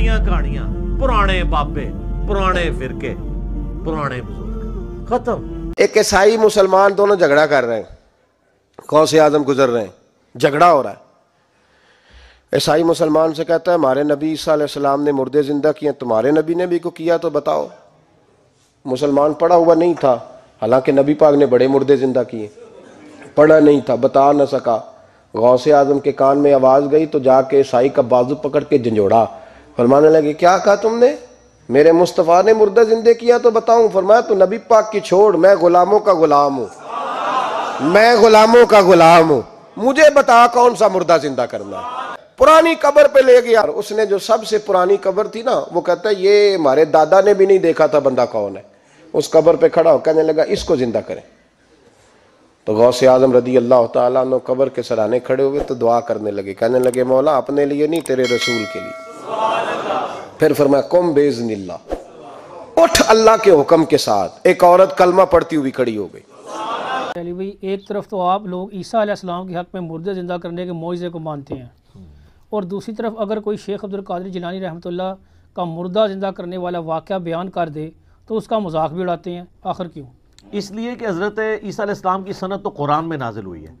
ਪੁਰਾਣੀਆਂ ਕਹਾਣੀਆਂ पुराने बाबे पुराने फिरके पुराने बुजुर्ग खत्म एक ईसाई मुसलमान दोनों झगड़ा कर रहे हैं कौन से आजम गुजर रहे हैं झगड़ा हो रहा है ईसाई मुसलमान से कहता है हमारे नबी ईसीम ने मुर्दे जिंदा किए तुम्हारे नबी ने भी को किया तो बताओ मुसलमान पढ़ा हुआ नहीं था हालांकि नबी पाक ने बड़े मुर्दे जिंदा किए पढ़ा नहीं था बता ना सका गौसे आजम के कान में आवाज़ गई तो जाके ईसाई का बाजू पकड़ के झंझोड़ा फरमाने लगे क्या कहा तुमने मेरे मुस्तफ़ा ने मुर्दा जिंदे किया तो बताऊं फरमाया तो नबी पाक की छोड़ मैं गुलामों का गुलाम हूँ मैं गुलामों का गुलाम हूँ मुझे बता कौन सा मुर्दा जिंदा करना पुरानी कबर पे ले गया उसने जो सबसे पुरानी कबर थी ना वो कहता है ये हमारे दादा ने भी नहीं देखा था बंदा कौन है उस कबर पे खड़ा हो कहने लगा इसको जिंदा करें तो गौसे आजम रदी अल्लाह तबर के सराहने खड़े हुए तो दुआ करने लगे कहने लगे मौला अपने लिए नहीं तेरे रसूल के लिए फिर फरमाया कौम बेजनिल्ला उठ अल्लाह के हुक्म के साथ एक औरत कलमा पढ़ती हुई खड़ी हो गई चलिए भाई एक तरफ तो आप लोग ईसा आसमाम के हक़ में मुर्दे ज़िंदा करने के मुआवजे को मानते हैं और दूसरी तरफ अगर कोई शेख अब्दुल कादिर जिलानी रहमतुल्लाह का मुर्दा ज़िंदा करने वाला वाक़ बयान कर दे तो उसका मजाक भी उड़ाते हैं आखिर क्यों इसलिए कि हज़रत ईसा आसमाम की सनत तो कुरान में नाजिल हुई है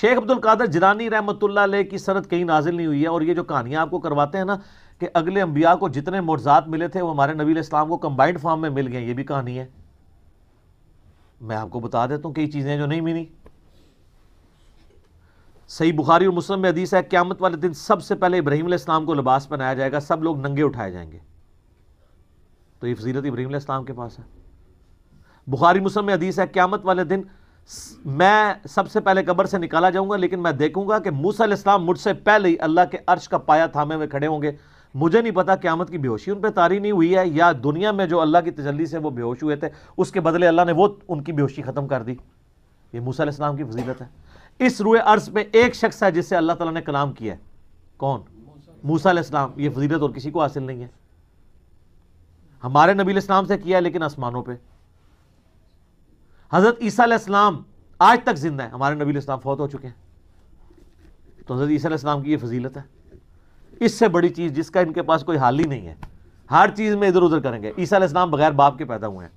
शेख अब्दुल कादिर जिलानी रहमत की सनत कहीं नाजिल नहीं हुई है और ये जो कहानियाँ आपको करवाते हैं ना कि अगले अंबिया को जितने मुर्जात मिले थे वो हमारे नबी इस्लाम को कंबाइंड फॉर्म में मिल गए ये भी कहानी है मैं आपको बता देता हूँ कई चीज़ें जो नहीं मिली सही बुखारी और मुस्लिम में हदीस है क्यामत वाले दिन सबसे पहले इब्राहिम इस्लाम को लिबास पहनाया जाएगा सब लोग नंगे उठाए जाएंगे तो ये फजीरत इब्राहिम इस्लाम के पास है बुखारी मुस्लिम में हदीस है क्यामत वाले दिन मैं सबसे पहले कब्र से निकाला जाऊंगा लेकिन मैं देखूंगा कि मूसा इस्लाम मुझसे पहले ही अल्लाह के अर्श का पाया थामे हुए खड़े होंगे मुझे नहीं पता क्यामत की बेहोशी उन पर तारी नहीं हुई है या दुनिया में जो अल्लाह की तजली से वो बेहोश हुए थे उसके बदले अल्लाह ने वो उनकी बेहोशी ख़त्म कर दी ये मूसा इस्लाम की फजीलत है इस रुए अर्ज में एक शख्स है जिससे अल्लाह तला ने कलाम किया है कौन मूसा इस्लाम यह फजीलत और किसी को हासिल नहीं है हमारे नबी इस्लाम से किया है लेकिन आसमानों पर हज़रत ईसा इस्लाम आज तक जिंदा है हमारे नबी इस्लाम फौत हो चुके हैं तो हज़रत ईसा इस्लाम की यह फजीलत है इससे बड़ी चीज़ जिसका इनके पास कोई हाल ही नहीं है हर चीज़ में इधर उधर करेंगे ईसा इस्लाम बगैर बाप के पैदा हुए हैं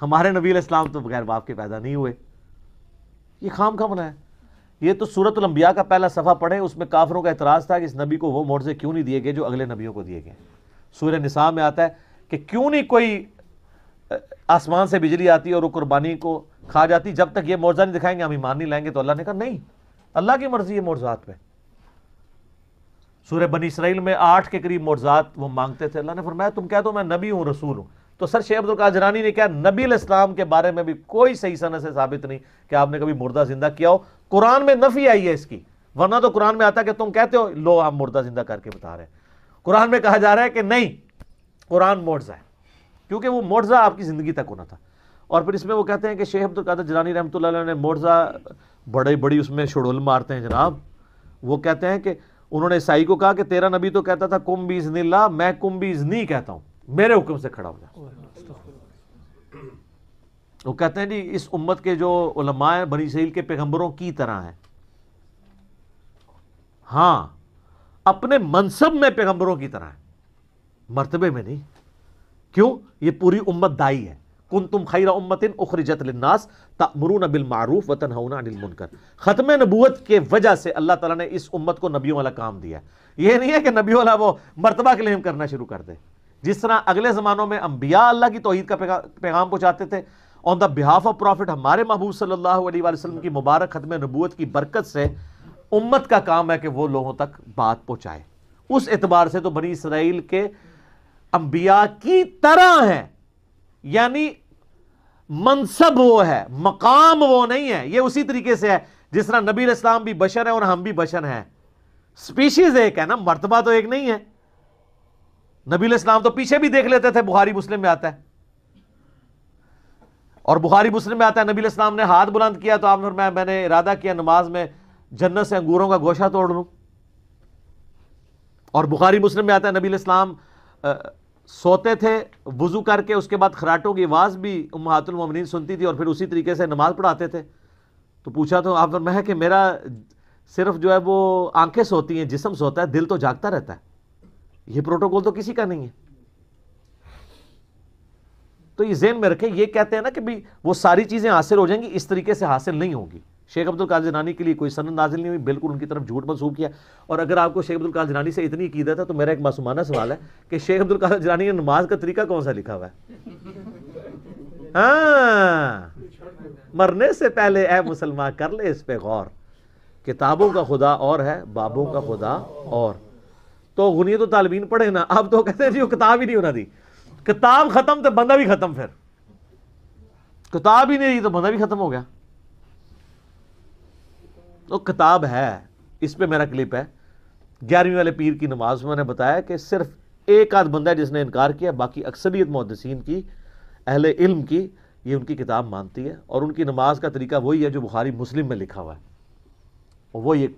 हमारे नबी इस्लाम तो बगैर बाप के पैदा नहीं हुए ये खाम खा बनाया ये तो सूरत लंबिया का पहला सफ़ा पढ़े उसमें काफरों का एतराज़ था कि इस नबी को वो से क्यों नहीं दिए गए जो अगले नबियों को दिए गए सूर्य निसा में आता है कि क्यों नहीं कोई आसमान से बिजली आती है और वो कुर्बानी को खा जाती जब तक ये मोर्जा नहीं दिखाएंगे हम ईमान नहीं लाएंगे तो अल्लाह ने कहा नहीं अल्लाह की मर्ज़ी है मोर्जात में सूर्य बनी इसराइल में आठ के करीब मोजात वो मांगते थे अल्लाह ने फरमाया तुम कह दो मैं नबी हूँ रसूल हूँ तो सर शेख अब्दुल काजरानी ने क्या नबी इस्लाम के बारे में भी कोई सही सनत से साबित नहीं कि आपने कभी मुर्दा जिंदा किया हो कुरान में नफी आई है इसकी वरना तो कुरान में आता कि तुम कहते हो लो आप मुर्दा जिंदा करके बता रहे हैं कुरान में कहा जा रहा है कि नहीं कुरान मोर्जा है क्योंकि वो मोर्जा आपकी ज़िंदगी तक होना था और फिर इसमें वो कहते हैं कि शेख अब्दुल कादर जलानी रहमत ने मोर्जा बड़े बड़ी उसमें शडुल मारते हैं जनाब वो कहते हैं कि उन्होंने ईसाई को कहा कि तेरा नबी तो कहता था कुम इजनी मैं कुम इजनी कहता हूं मेरे हुक्म से खड़ा हो जा वो कहते हैं जी इस उम्मत के जो उलमाए बनी सहील के पैगंबरों की तरह हैं हां अपने मनसब में पैगंबरों की तरह है मरतबे में नहीं क्यों ये पूरी उम्मत दाई है कुन तुम खैर उम्मतिन उखरजत लन्नास तमरून बिल मारूफ वतन हौना अनिल मुनकर ख़त्म नबूत के वजह से अल्लाह ताला ने इस उम्मत को नबियों वाला काम दिया ये नहीं है कि नबियों वाला वो मरतबा क्लेम करना शुरू कर दे जिस तरह अगले ज़मानों में अम्बिया अल्लाह की तोहद का पैगाम पहुँचाते थे on the behalf of prophet हमारे महबूब सल्लल्लाहु अलैहि वसल्लम की मुबारक ख़त्म नबूत की बरकत से उम्मत का काम है कि वो लोगों तक बात पहुँचाए उस एतबार से तो बनी इसराइल के अम्बिया की तरह हैं यानी मनसब वो है मकाम वो नहीं है ये उसी तरीके से है जिस तरह नबी इस्लाम भी बशर है और हम भी बशर हैं स्पीशीज एक है ना मरतबा तो एक नहीं है नबी इस्लाम तो पीछे भी देख लेते थे बुहारी मुस्लिम में आता है और बुहारी मुस्लिम में आता है नबी इस्लाम ने हाथ बुलंद किया तो आपने मैं मैंने इरादा किया नमाज में जन्नत से अंगूरों का गोशा तोड़ लूँ और बुखारी मुस्लिम में आता है नबी इस्लाम सोते थे वज़ू करके उसके बाद खराटों की आवाज़ भी उमहातुल सुनती थी और फिर उसी तरीके से नमाज़ पढ़ाते थे तो पूछा तो आप मैं कि मेरा सिर्फ जो है वो आंखें सोती हैं जिसम सोता है दिल तो जागता रहता है ये प्रोटोकॉल तो किसी का नहीं है तो ये जेन में रखें ये कहते हैं ना कि भाई वो सारी चीज़ें हासिल हो जाएंगी इस तरीके से हासिल नहीं होगी शेख अब्दुल कादिर जिनानी के लिए कोई सनद नाजिल नहीं हुई बिल्कुल उनकी तरफ झूठ मनसूब किया और अगर आपको शेख अब्दुल कादिर जिनानी से इतनी कीदत है तो मेरा एक मासूमाना सवाल है कि शेख अब्दुल कादिर जिनानी ने नमाज का तरीका कौन सा लिखा हुआ है हाँ मरने से पहले ए मुसलमान कर ले इस पे गौर किताबों का खुदा और है बाबों का खुदा और तो गुनियत तो तालबीन पढ़े ना अब तो कहते हैं जी वो किताब ही नहीं होना दी किताब खत्म तो बंदा भी खत्म फिर किताब ही नहीं रही तो बंदा भी खत्म हो गया तो किताब है इस पर मेरा क्लिप है ग्यारहवीं वाले पीर की नमाज में मैंने बताया कि सिर्फ एक आध बंदा है जिसने इनकार किया बाकी अक्सरियत मुहदसिन की अहल इल्म की ये उनकी किताब मानती है और उनकी नमाज का तरीका वही है जो बुखारी मुस्लिम में लिखा हुआ है और वो ये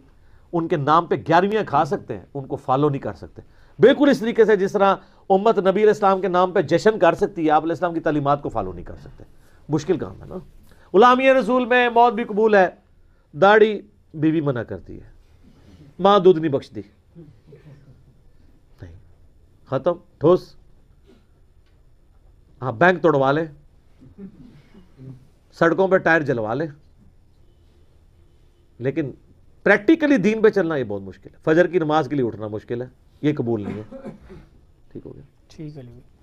उनके नाम पे ग्यारहवीं खा सकते हैं उनको फॉलो नहीं कर सकते बिल्कुल इस तरीके से जिस तरह उम्मत नबी इस्लाम के नाम पर जश्न कर सकती है आप इस्लाम की तलीमत को फॉलो नहीं कर सकते मुश्किल काम है ना गुलामी रसूल में मौत भी कबूल है दाढ़ी बीवी मना करती है माँ दूध नहीं बख्शती नहीं खत्म ठोस हाँ बैंक तोड़वा ले सड़कों पर टायर जलवा ले। लेकिन प्रैक्टिकली दीन पे चलना ये बहुत मुश्किल है फजर की नमाज के लिए उठना मुश्किल है ये कबूल नहीं है ठीक हो गया ठीक है